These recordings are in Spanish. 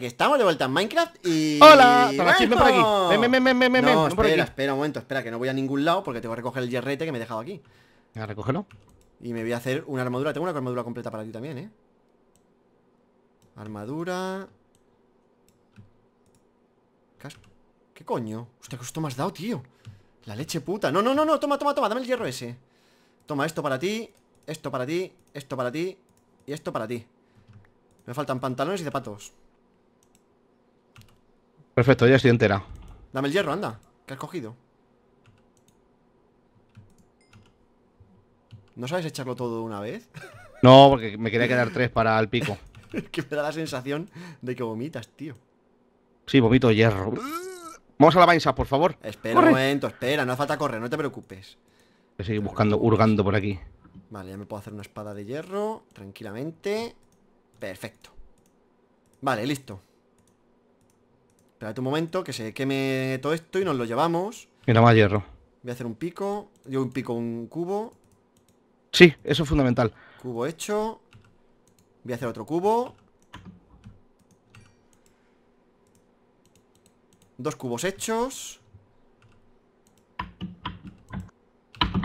que Estamos de vuelta en Minecraft y. ¡Hola! ven Ven, ven, ven, ven, espera, espera un momento, espera, que no voy a ningún lado porque tengo que recoger el yerrete que me he dejado aquí. Venga, ah, recógelo. Y me voy a hacer una armadura. Tengo una armadura completa para ti también, ¿eh? Armadura. ¿Qué coño? Hostia, que me has dado, tío. La leche puta. No, no, no, no. Toma, toma, toma. Dame el hierro ese. Toma esto para ti. Esto para ti. Esto para ti. Y esto para ti. Me faltan pantalones y zapatos. Perfecto, ya estoy entera. Dame el hierro, anda. ¿Qué has cogido? ¿No sabes echarlo todo de una vez? No, porque me quería quedar tres para el pico. que me da la sensación de que vomitas, tío. Sí, vomito hierro. Vamos a la vaina, por favor. Espera un momento, espera, no hace falta correr, no te preocupes. Voy a seguir buscando, hurgando por aquí. Vale, ya me puedo hacer una espada de hierro, tranquilamente. Perfecto Vale, listo Espérate un momento, que se queme todo esto y nos lo llevamos Mira más hierro Voy a hacer un pico, yo un pico, un cubo Sí, eso es fundamental Cubo hecho Voy a hacer otro cubo Dos cubos hechos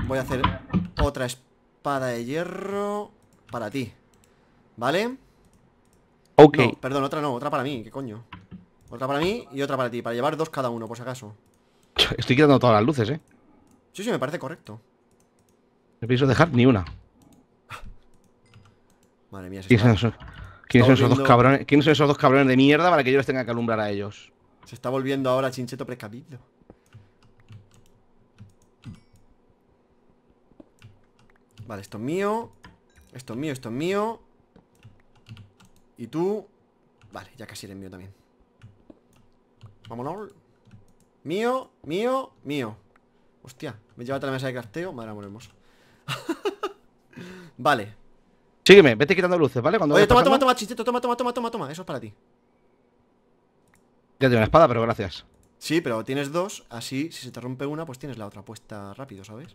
Voy a hacer otra espada de hierro Para ti ¿Vale? perdón, otra no, otra para mí, ¿qué coño? Otra para mí y otra para ti, para llevar dos cada uno, por si acaso. Estoy quitando todas las luces, ¿eh? Sí, sí, me parece correcto. No pienso dejar ni una. Madre mía, son esos... son dos cabrones? ¿Quiénes son esos dos cabrones de mierda para que yo les tenga que alumbrar a ellos? Se está volviendo ahora Chincheto precavido. Vale, esto es mío. Esto es mío, esto es mío. Y tú... Vale, ya casi eres mío también Vámonos Mío, mío, mío Hostia, me lleva a la mesa de crafteo Madre amor hermoso Vale Sígueme, vete quitando luces, ¿vale? Cuando Oye, toma, toma, toma, chistito, Toma, toma, toma, toma, toma Eso es para ti Ya tengo una espada, pero gracias Sí, pero tienes dos Así, si se te rompe una Pues tienes la otra puesta rápido, ¿sabes?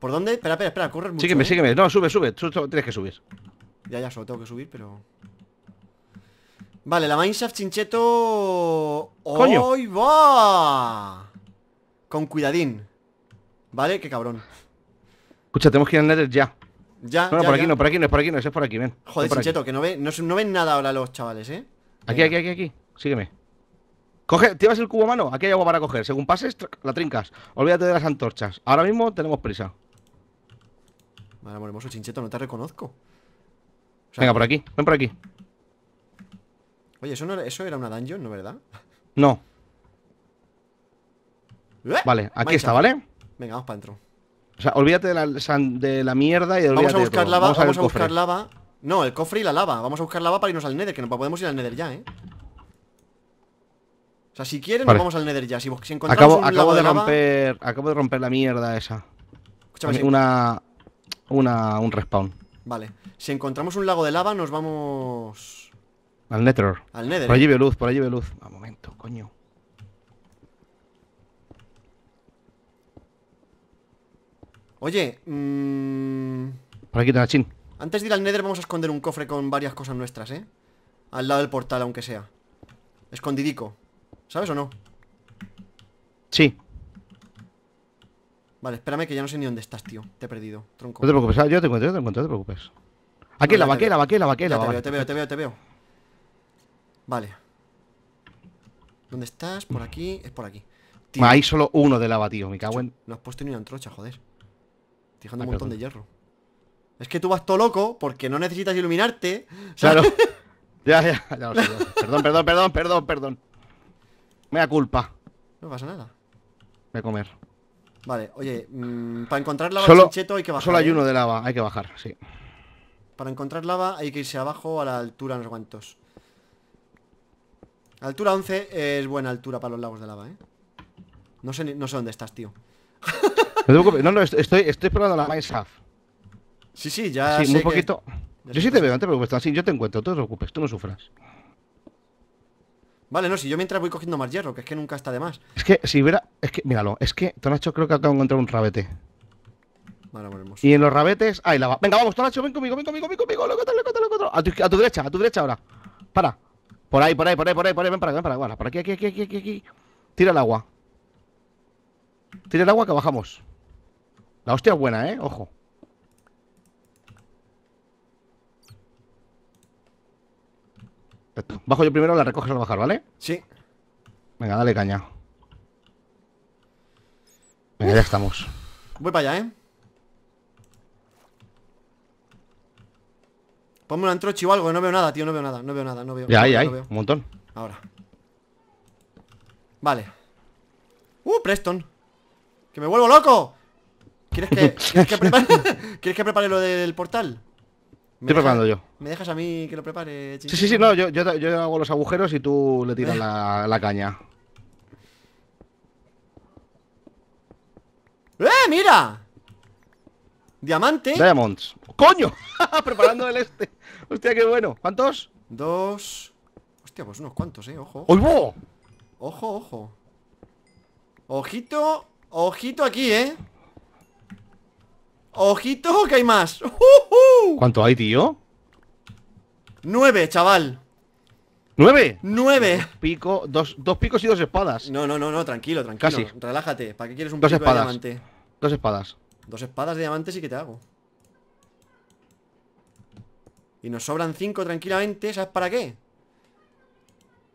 ¿Por dónde? Espera, espera, espera el mucho Sígueme, ¿eh? sígueme No, sube, sube tú tienes que subir ya, ya, solo tengo que subir, pero... Vale, la mineshaft chincheto... va! Con cuidadín. Vale, qué cabrón. Escucha, tenemos que ir al Nether ya. Ya, No, no por aquí no, por aquí no, es por aquí no, es por aquí, ven. Joder, chincheto, que no, ve, no, ven nada ahora los chavales, ¿eh? Aquí, aquí, aquí, aquí. Sígueme. Coge, llevas el cubo a mano, aquí hay agua para coger. Según pases, la trincas. Olvídate de las antorchas. Ahora mismo tenemos prisa. Vale, amor hermoso, chincheto, no te reconozco. Venga, por aquí, ven por aquí. Oye, eso, no, eso era una dungeon, ¿no verdad? No. ¡Eh! Vale, aquí está, ¿vale? Venga, vamos para adentro. O sea, olvídate de la, mierda y Vamos a buscar lava, vamos a, buscar lava. No, el cofre y la lava. Vamos a buscar lava para irnos al Nether, que no podemos ir al Nether ya, ¿eh? O sea, si quieren, nos vamos al Nether ya. Si, si encontramos acabo, un de, romper, acabo de romper la mierda esa. Escúchame, una, una, un respawn. Vale. Si encontramos un lago de lava, nos vamos... Al Nether. Al Nether. Por allí veo luz, por allí veo luz. Un momento, coño. Oye, mmm... Por aquí, chin. Antes de ir al Nether vamos a esconder un cofre con varias cosas nuestras, ¿eh? Al lado del portal, aunque sea. Escondidico. ¿Sabes o no? Sí. Vale, espérame que ya no sé ni dónde estás, tío. Te he perdido, tronco. No te preocupes, ah, yo te encuentro, yo te encuentro, no te preocupes. Aquí la vaquera, vaquera, vaquera. Te veo, te veo, te veo, te veo. Vale. ¿Dónde estás? Por aquí, es por aquí. Tío. Hay solo uno de lava, tío, me cago en. No has puesto ni una antrocha, joder. Estoy dejando ah, un montón de hierro. Es que tú vas todo loco porque no necesitas iluminarte. Claro. ya, ya, ya, lo sé, Perdón, perdón, perdón, perdón, perdón. Me da culpa. No pasa nada. Voy a comer. Vale, oye, mm, para encontrar lava solo, chincheto hay que bajar. Solo hay ¿eh? uno de lava, hay que bajar, sí. Para encontrar lava hay que irse abajo a la altura, no los cuántos. Altura 11 es buena altura para los lagos de lava, ¿eh? No sé, no sé dónde estás, tío. No, no, estoy, estoy probando la Minecraft. Sí, sí, ya. Sí, sé poquito. Yo sí te veo, pero te estás así yo te encuentro, no te preocupes, tú no sufras. Vale, no, si yo mientras voy cogiendo más hierro, que es que nunca está de más. Es que si hubiera. Es que, míralo, es que Tonacho creo que acabo de encontrar un rabete. Vale, volvemos. Y en los rabetes. Ahí la va. Venga, vamos, Tonacho, ven conmigo, ven conmigo, ven conmigo, lo encuentro, lo encuentro, lo A tu, derecha, a tu derecha ahora. Para. Por ahí, por ahí, por ahí, por ahí, por ahí, ven para acá, ven para por aquí, aquí, aquí, aquí, aquí, aquí. Tira el agua. Tira el agua que bajamos. La hostia es buena, eh, ojo. Bajo yo primero, la recoges al bajar, ¿vale? Sí. Venga, dale caña. Venga, ya estamos. Voy para allá, ¿eh? Ponme un antrochi o algo, no veo nada, tío, no veo nada, no veo nada, no veo. Ya, ya, un montón. Ahora. Vale. ¡Uh, Preston! ¡Que me vuelvo loco! ¿Quieres que, ¿quieres que prepare lo del portal? Estoy preparando yo. ¿Me dejas a mí que lo prepare, chico? Sí, sí, sí, no, yo, yo, hago los agujeros y tú le tiras la, caña. ¡Eh, mira! Diamante. Diamonds. ¡Coño! Preparando el este. Hostia, qué bueno. ¿Cuántos? Dos. Hostia, pues unos cuantos, eh. Ojo. ¡Ojo! Ojo, ojo. Ojito, ojito aquí, eh. ¡Ojito que hay más! ¿Cuánto hay, tío? Nueve, chaval ¿Nueve? ¡Nueve! Pico, dos, picos y dos espadas No, no, no, no, tranquilo, tranquilo Relájate, ¿para qué quieres un dos pico espadas. de diamante? Dos espadas Dos espadas de diamante sí que te hago Y nos sobran cinco tranquilamente, ¿sabes para qué?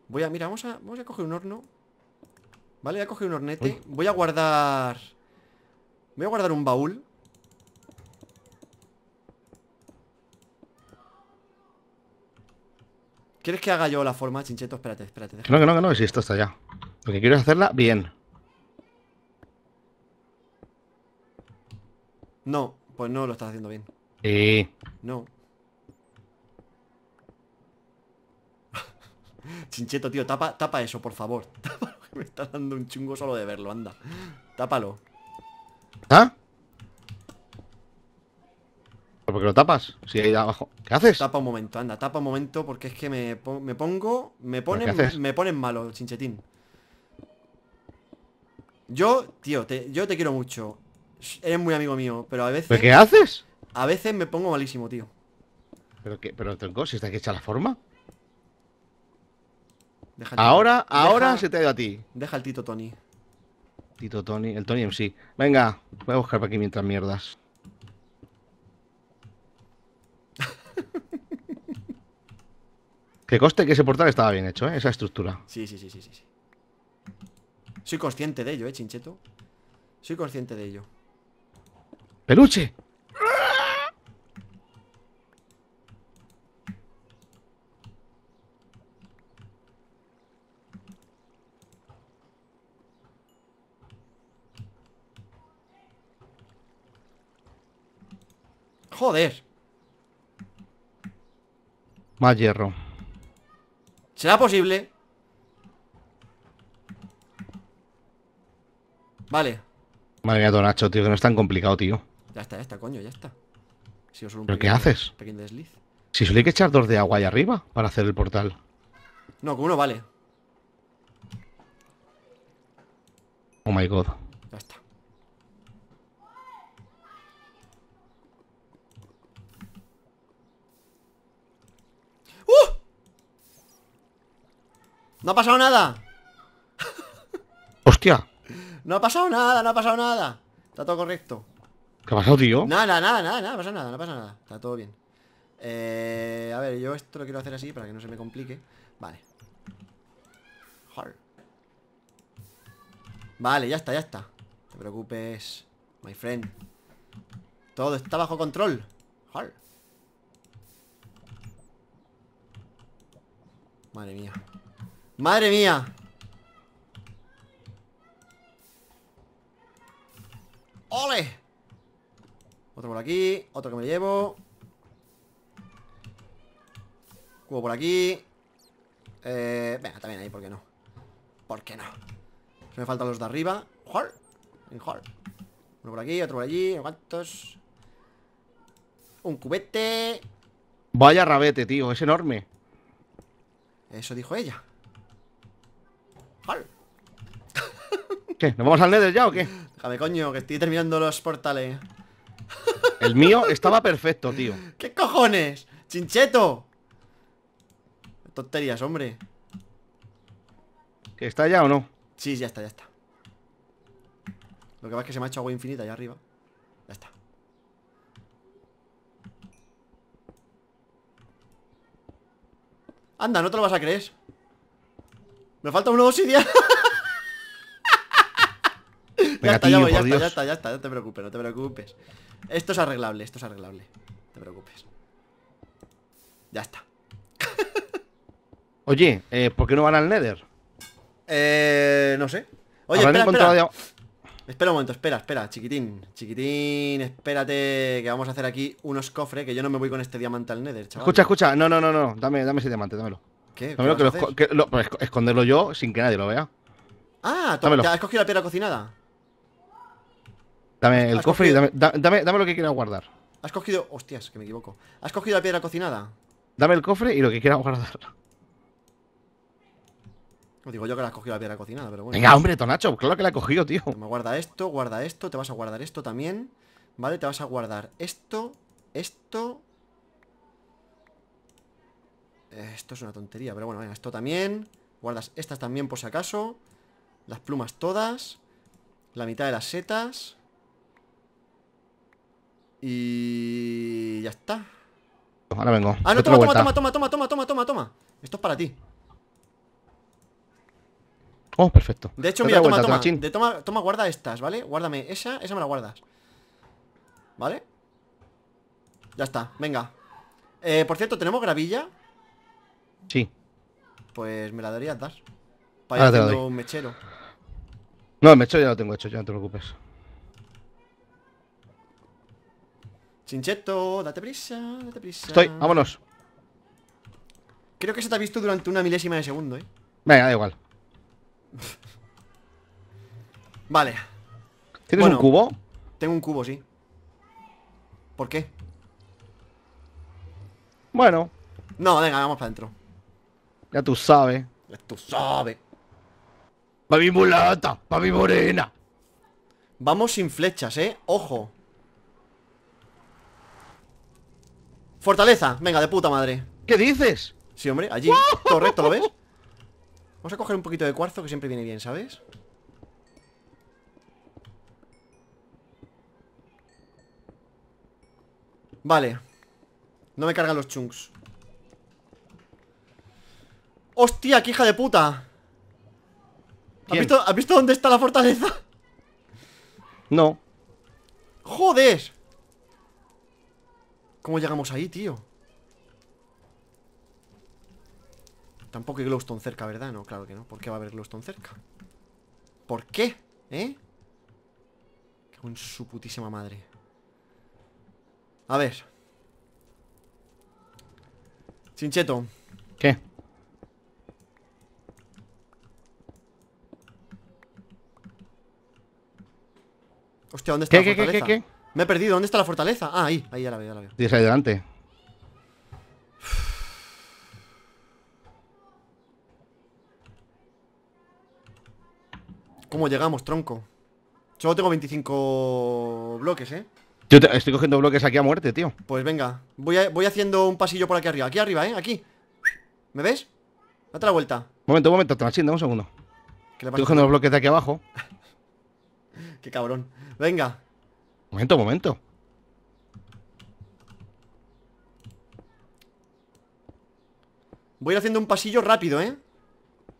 Voy a, mira, vamos a, vamos a coger un horno Vale, voy a coger un hornete Voy a guardar... Voy a guardar un baúl ¿Quieres que haga yo la forma, Chincheto? Espérate, espérate. No, que no, que no, si esto está ya. Lo que quiero es hacerla bien. No, pues no lo estás haciendo bien. Sí. No. Chincheto, tío, tapa, tapa eso, por favor. Tápalo, me está dando un chungo solo de verlo, anda. Tápalo. ¿Ah? ¿Por qué lo tapas? Si de abajo. ¿Qué haces? Tapa un momento, anda, tapa un momento porque es que me, me pongo. Me ponen, me ponen malo, chinchetín. Yo, tío, yo te quiero mucho. Eres muy amigo mío, pero a veces. ¿Pero qué haces? A veces me pongo malísimo, tío. ¿Pero qué? ¿Pero ¿Si está aquí echa la forma? ahora, ahora se te ha ido a ti. Deja el Tito Tony. Tito Tony, el Tony sí Venga, voy a buscar para aquí mientras mierdas. Que coste que ese portal estaba bien hecho, ¿eh? Esa estructura. Sí, sí, sí, sí, sí. Soy consciente de ello, ¿eh, Chincheto? Soy consciente de ello. ¡Peluche! Joder. Más hierro. ¿Será posible? Vale Madre mía, Nacho, tío, que no es tan complicado, tío Ya está, ya está, coño, ya está si ¿Pero qué haces? Pequeño desliz Si solo hay que echar dos de agua ahí arriba para hacer el portal No, con uno vale Oh my god No ha pasado nada. Hostia. No ha pasado nada, no ha pasado nada. Está todo correcto. ¿Qué ha pasado, tío? Nada, nada, nada, nada, no pasa nada, no pasa nada. Está todo bien. Eh, a ver, yo esto lo quiero hacer así para que no se me complique. Vale. Vale, ya está, ya está. No te preocupes, my friend. Todo está bajo control. Madre mía. Madre mía. ¡Ole! Otro por aquí, otro que me llevo Cubo por aquí eh, Venga, también ahí, ¿por qué no? ¿Por qué no? me faltan los de arriba ¡Hol! Uno por aquí, otro por allí, ¿cuántos? Un cubete Vaya rabete, tío, es enorme Eso dijo ella ¿Qué? ¿Nos vamos al Nether ya o qué? Déjame, coño, que estoy terminando los portales. El mío estaba perfecto, tío. ¿Qué cojones? ¡Chincheto! Tonterías, hombre. ¿Que ¿Está ya o no? Sí, ya está, ya está. Lo que pasa es que se me ha hecho agua infinita allá arriba. Ya está. Anda, no te lo vas a creer. Me falta un nuevo obsidiana. está, ya, está, ya, está, ya, está, ya está, no te preocupes, no te preocupes. Esto es arreglable, esto es arreglable. No te preocupes. Ya está. Oye, eh, ¿por qué no van al Nether? Eh, no sé. Oye, espera, un momento, espera, espera, chiquitín. Chiquitín, espérate que vamos a hacer aquí unos cofres, que yo no me voy con este diamante al Nether, chaval. Escucha, escucha, no, no, no, no, dame, dame ese diamante, dámelo. ¿Qué? que, pues, esconderlo yo sin que nadie lo vea. Ah, tú, ¿has cogido la piedra cocinada? Dame el cofre y dame, lo que quieras guardar. Has cogido. Hostias, que me equivoco. ¿Has cogido la piedra cocinada? Dame el cofre y lo que quieras guardar. digo yo que la has cogido la piedra cocinada, pero bueno. Venga, hombre, Tonacho, claro que la he cogido, tío. Me guarda esto, guarda esto, te vas a guardar esto también. Vale, te vas a guardar esto, esto. Eh, esto es una tontería, pero bueno, venga, esto también. Guardas estas también por si acaso. Las plumas todas. La mitad de las setas. Y ya está. Ahora vengo. Ah, no, toma, toma, toma, toma, toma, toma, toma, toma, Esto es para ti. Oh, perfecto. De hecho, mira, toma, toma. Toma, guarda estas, ¿vale? Guárdame esa, esa me la guardas. ¿Vale? Ya está, venga. Eh, por cierto, ¿tenemos gravilla? Sí. Pues me la darías, dar. Para ir haciendo un mechero. No, el mechero ya lo tengo hecho, ya no te preocupes. Chincheto, date prisa, date prisa. Estoy, vámonos. Creo que se te ha visto durante una milésima de segundo, ¿eh? Venga, da igual. vale. ¿Tienes un cubo? Tengo un cubo, sí. ¿Por qué? Bueno. No, venga, vamos para adentro. Ya tú sabes. Ya tú sabes. ¡Pabi mulata, papi morena. Vamos sin flechas, ¿eh? Ojo. Fortaleza, venga, de puta madre ¿Qué dices? Sí, hombre, allí, todo ¿lo ves? Vamos a coger un poquito de cuarzo que siempre viene bien, ¿sabes? Vale No me cargan los chunks ¡Hostia, qué hija de puta! ¿Has visto, ¿Has visto, dónde está la fortaleza? No ¡Joder! ¿Cómo llegamos ahí, tío? Tampoco hay glowstone cerca, ¿verdad? No, claro que no ¿Por qué va a haber glowstone cerca? ¿Por qué? ¿Eh? Qué su putísima madre A ver Chincheto ¿Qué? Hostia, ¿dónde está ¿Qué, qué, qué, qué, qué? Me he perdido, ¿dónde está la fortaleza? Ah, ahí, ahí ya la veo, ya la veo. Tienes ahí delante. ¿Cómo llegamos, tronco? Solo tengo 25 bloques, ¿eh? Yo estoy cogiendo bloques aquí a muerte, tío. Pues venga, voy, voy haciendo un pasillo por aquí arriba. Aquí arriba, ¿eh? Aquí. ¿Me ves? Date la vuelta. Momento, momento, transiendo, un segundo. Estoy cogiendo los bloques de aquí abajo. Qué cabrón. Venga, Momento, momento. Voy haciendo un pasillo rápido, ¿eh?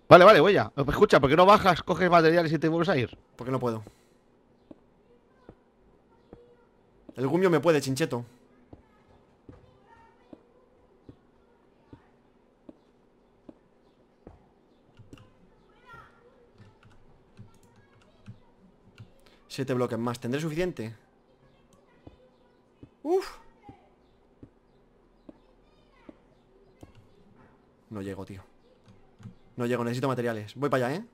Vale, vale, voy ya. Escucha, ¿por qué no bajas, coges materiales y te vuelves a ir? Porque no puedo. El gumio me puede, chincheto. Siete bloques más. ¿Tendré suficiente? Uf. No llego, tío. No llego, necesito materiales. Voy para allá, ¿eh?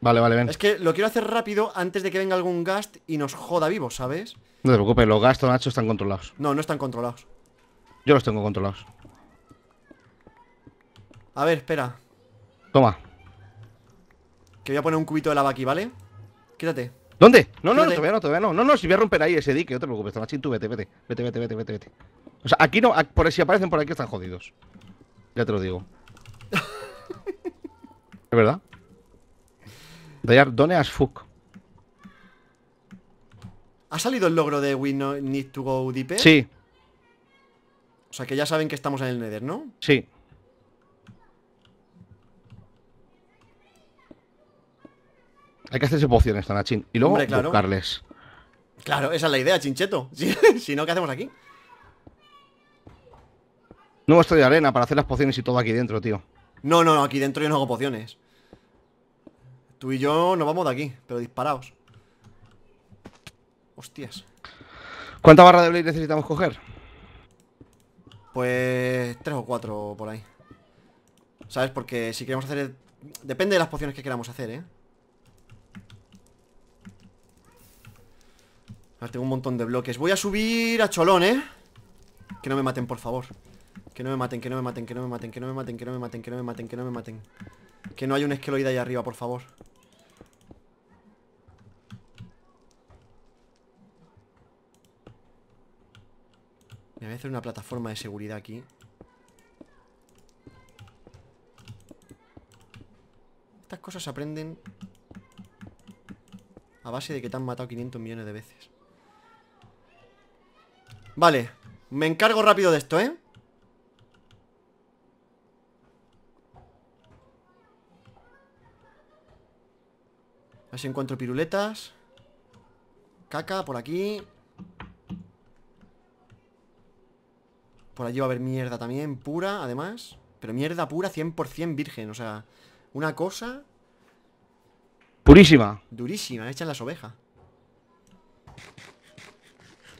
Vale, vale, ven. Es que lo quiero hacer rápido antes de que venga algún gast y nos joda vivos, ¿sabes? No te preocupes, los gastos, Nacho, están controlados. No, no están controlados. Yo los tengo controlados. A ver, espera. Toma. Que voy a poner un cubito de lava aquí, ¿vale? Quédate. ¿Dónde? No, no, no, todavía no, todavía no. No, no, si voy a romper ahí ese dique, no te preocupes, machín tú vete, vete, vete, vete, vete, vete, O sea, aquí no, por si aparecen por aquí están jodidos. Ya te lo digo. es verdad. They done as fuck. ¿Ha salido el logro de We Need to Go Deeper? Sí. O sea que ya saben que estamos en el Nether, ¿no? Sí. Hay que hacerse pociones, Tanachín. Y luego claro. buscarles. Claro, esa es la idea, chincheto. Si, no, ¿qué hacemos aquí? No, estoy de arena para hacer las pociones y todo aquí dentro, tío. No, no, no, aquí dentro yo no hago pociones. Tú y yo nos vamos de aquí, pero disparaos. Hostias. ¿Cuánta barra de blade necesitamos coger? Pues tres o cuatro por ahí. ¿Sabes? Porque si queremos hacer... Depende de las pociones que queramos hacer, ¿eh? Ahora tengo un montón de bloques Voy a subir a Cholón, ¿eh? Que no me maten, por favor Que no me maten, que no me maten, que no me maten, que no me maten, que no me maten, que no me maten, que no me maten Que no hay un esqueloide ahí arriba, por favor Me voy a hacer una plataforma de seguridad aquí Estas cosas se aprenden a base de que te han matado 500 millones de veces. Vale, me encargo rápido de esto, ¿eh? A ver si encuentro piruletas Caca, por aquí Por allí va a haber mierda también, pura, además Pero mierda pura, 100% virgen, o sea Una cosa Purísima Durísima, hecha en las ovejas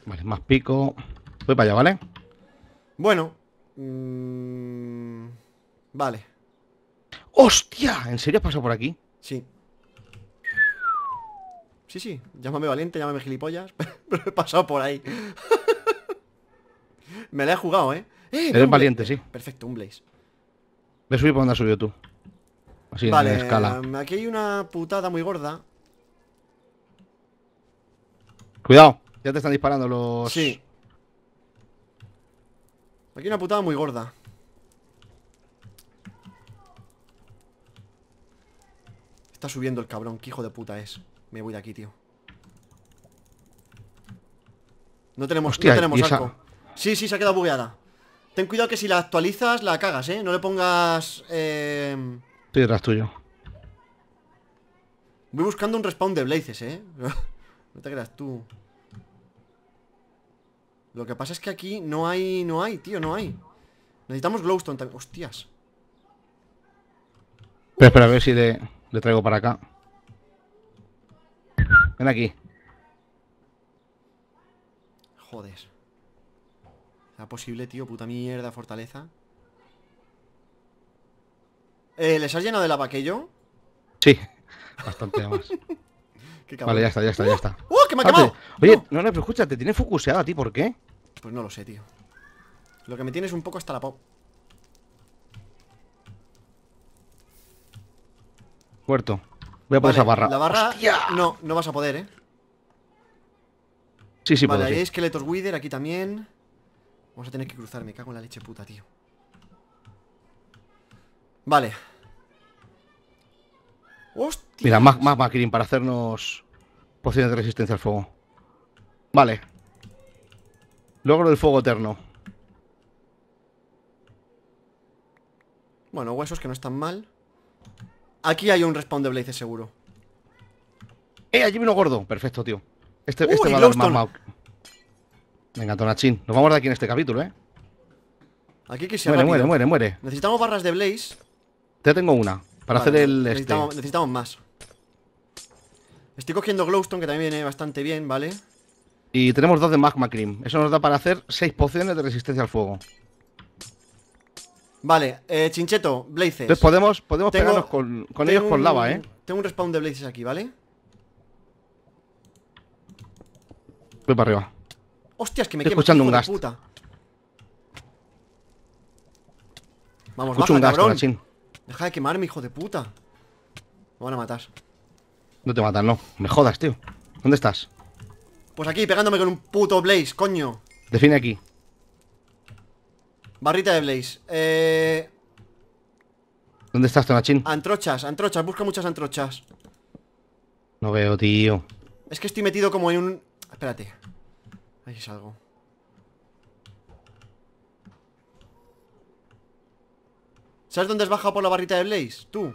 Vale, más pico. Voy para allá, ¿vale? Bueno. Mm, vale. ¡Hostia! ¿En serio has pasado por aquí? Sí. Sí, sí. Llámame valiente, llámame gilipollas. Pero he pasado por ahí. Me la he jugado, ¿eh? ¡Eh Eres valiente, sí. Perfecto, un blaze. Voy a subir por donde has subido tú. Así vale, en escala. Em, aquí hay una putada muy gorda. Cuidado. Ya te están disparando los... Sí. Aquí una putada muy gorda. Está subiendo el cabrón, qué hijo de puta es Me voy de aquí, tío No tenemos, Hostia, tenemos Sí, sí, se ha quedado bugueada Ten cuidado que si la actualizas, la cagas, eh No le pongas... Eh... Estoy detrás tuyo Voy buscando un respawn de blazes, eh No te quedas tú lo que pasa es que aquí no hay, no hay, tío, no hay Necesitamos glowstone también Hostias Pero espera, a ver si le, traigo para acá Ven aquí Joder es posible, tío? Puta mierda, fortaleza eh, ¿Les has llenado de lava aquello? Sí, bastante más vale, ya está, ya está, ya está. ¡Uh! que me ha quemado! Oye, no, no, pero escúchate, tiene focuseada a ti, ¿por qué? Pues no lo sé, tío Lo que me tiene es un poco hasta la pop Muerto Voy a poner esa barra La barra, no, no vas a poder, eh Sí, sí, Vale, ahí hay esqueletos Wither, aquí también Vamos a tener que cruzar, me cago en la leche puta, tío Vale Hostia Mira, más, más para hacernos Pociones de resistencia al fuego Vale Logro del fuego eterno. Bueno, huesos que no están mal. Aquí hay un respawn de Blaze seguro. ¡Eh! Allí vino gordo. Perfecto, tío. Este, este va a dar más Venga, Tonachín. Nos vamos de aquí en este capítulo, ¿eh? Aquí que Muere, muere, muere, muere. Necesitamos barras de Blaze. Te tengo una. Para hacer el. Este. Necesitamos, necesitamos más. Estoy cogiendo glowstone, que también viene bastante bien, ¿vale? Y tenemos dos de Magma Cream. Eso nos da para hacer seis pociones de resistencia al fuego. Vale, eh, Chincheto, Blazes. Entonces podemos, podemos pegarnos con, ellos con lava, ¿eh? Tengo un respawn de Blazes aquí, ¿vale? Voy para arriba. Hostias, que me Estoy escuchando un gas. Puta. Vamos, Deja de quemarme, hijo de puta. Me van a matar. No te matan, no. Me jodas, tío. ¿Dónde estás? Pues aquí, pegándome con un puto Blaze, coño Define aquí Barrita de Blaze Eh... ¿Dónde estás, Tonachín? Antrochas, antrochas, busca muchas antrochas No veo, tío Es que estoy metido como en un... Espérate Ahí es algo ¿Sabes dónde has bajado por la barrita de Blaze? ¿Tú?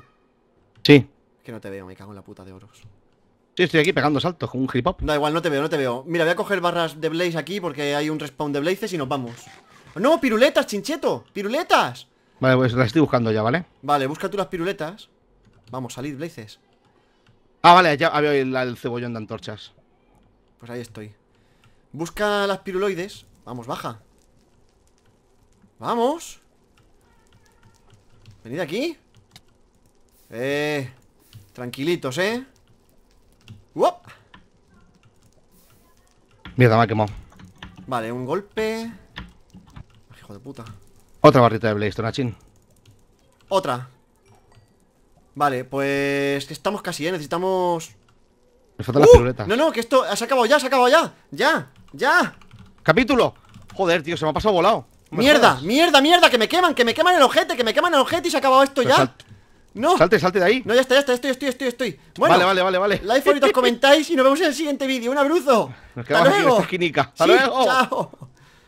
Sí Que no te veo, me cago en la puta de oros Sí, estoy aquí pegando saltos con un hip hop. Da igual, no te veo, no te veo. Mira, voy a coger barras de blaze aquí porque hay un respawn de blazes y nos vamos. ¡No! ¡Piruletas, chincheto! ¡Piruletas! Vale, pues las estoy buscando ya, ¿vale? Vale, busca tú las piruletas. Vamos, salid, blazes. Ah, vale, ya había el, el cebollón de antorchas. Pues ahí estoy. Busca las piruloides. Vamos, baja. Vamos. Venid aquí. Eh. Tranquilitos, eh. Mierda, me ha quemado. Vale, un golpe. Hijo de puta. Otra barrita de Blaze, Tonachin. Otra. Vale, pues que estamos casi, ¿eh? Necesitamos... Me falta la ¡Uh! piruleta. No, no, que esto se ha acabado ya, se ha acabado ya. Ya, ya. Capítulo. Joder, tío, se me ha pasado volado. Mierda, mierda, mierda, que me queman, que me queman el objeto, que me queman el objeto y se ha acabado esto ya. No. Salte, salte de ahí. No, ya está, ya está, estoy, estoy, estoy, estoy. Bueno, vale, vale, vale, vale. Like, favoritos, comentáis y nos vemos en el siguiente vídeo. Un abrazo. Nos quedamos Hasta luego. Hasta luego. Chao.